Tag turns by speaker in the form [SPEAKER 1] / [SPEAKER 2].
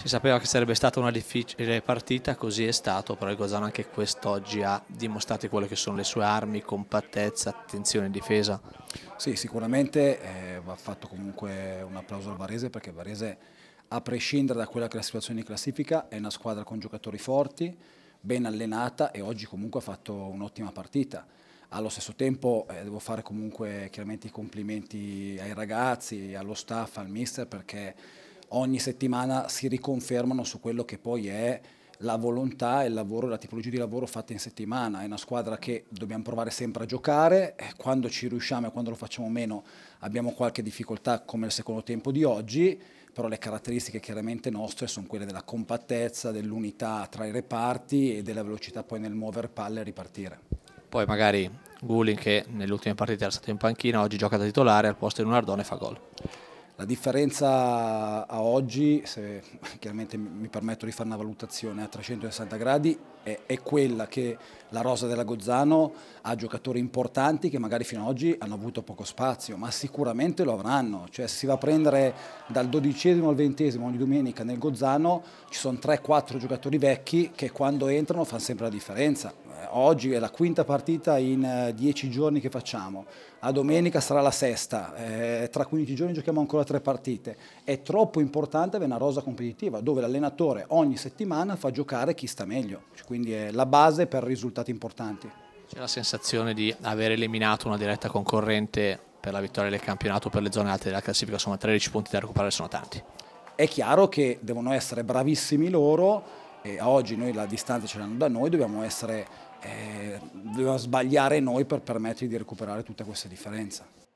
[SPEAKER 1] Si sapeva che sarebbe stata una difficile partita, così è stato, però il Gozano anche quest'oggi ha dimostrato quelle che sono le sue armi, compattezza, attenzione in difesa. Sì,
[SPEAKER 2] sicuramente eh, va fatto comunque un applauso al Varese perché Varese, a prescindere da quella che è la situazione di classifica, è una squadra con giocatori forti, ben allenata e oggi comunque ha fatto un'ottima partita allo stesso tempo eh, devo fare comunque chiaramente i complimenti ai ragazzi, allo staff, al mister perché ogni settimana si riconfermano su quello che poi è la volontà e il lavoro, la tipologia di lavoro fatta in settimana. È una squadra che dobbiamo provare sempre a giocare, eh, quando ci riusciamo e quando lo facciamo meno abbiamo qualche difficoltà come il secondo tempo di oggi, però le caratteristiche chiaramente nostre sono quelle della compattezza, dell'unità tra i reparti e della velocità poi nel muover
[SPEAKER 1] palle e ripartire. Poi magari Gulin che nell'ultima partita era stato in panchina, oggi gioca da titolare al posto di Lunardone fa gol.
[SPEAKER 2] La differenza a oggi, se chiaramente mi permetto di fare una valutazione a 360 gradi, è, è quella che la rosa della Gozzano ha giocatori importanti che magari fino ad oggi hanno avuto poco spazio, ma sicuramente lo avranno. Cioè si va a prendere dal dodicesimo al ventesimo ogni domenica nel Gozzano, ci sono 3-4 giocatori vecchi che quando entrano fanno sempre la differenza. Eh, oggi è la quinta partita in eh, dieci giorni che facciamo, a domenica sarà la sesta, eh, tra 15 giorni giochiamo ancora tre partite. È troppo importante avere una rosa competitiva dove l'allenatore ogni settimana fa giocare chi sta meglio, quindi è la base per risultati importanti.
[SPEAKER 1] C'è la sensazione di aver eliminato una diretta concorrente per la vittoria del campionato per le zone alte della classifica, insomma 13 punti da recuperare sono tanti.
[SPEAKER 2] È chiaro che devono essere bravissimi loro e oggi noi la distanza ce l'hanno da noi, dobbiamo, essere, eh, dobbiamo sbagliare noi per permettergli di recuperare tutta questa differenza.